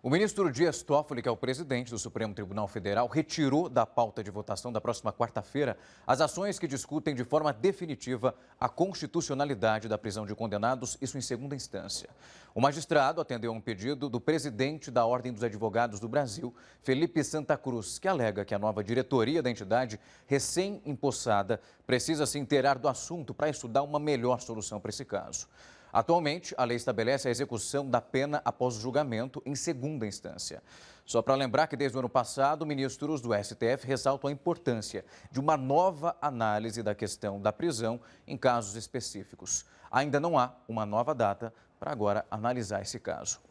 O ministro Dias Toffoli, que é o presidente do Supremo Tribunal Federal, retirou da pauta de votação da próxima quarta-feira as ações que discutem de forma definitiva a constitucionalidade da prisão de condenados, isso em segunda instância. O magistrado atendeu a um pedido do presidente da Ordem dos Advogados do Brasil, Felipe Santa Cruz, que alega que a nova diretoria da entidade, recém-impossada, precisa se inteirar do assunto para estudar uma melhor solução para esse caso. Atualmente, a lei estabelece a execução da pena após julgamento em segunda instância. Só para lembrar que desde o ano passado, ministros do STF ressaltam a importância de uma nova análise da questão da prisão em casos específicos. Ainda não há uma nova data para agora analisar esse caso.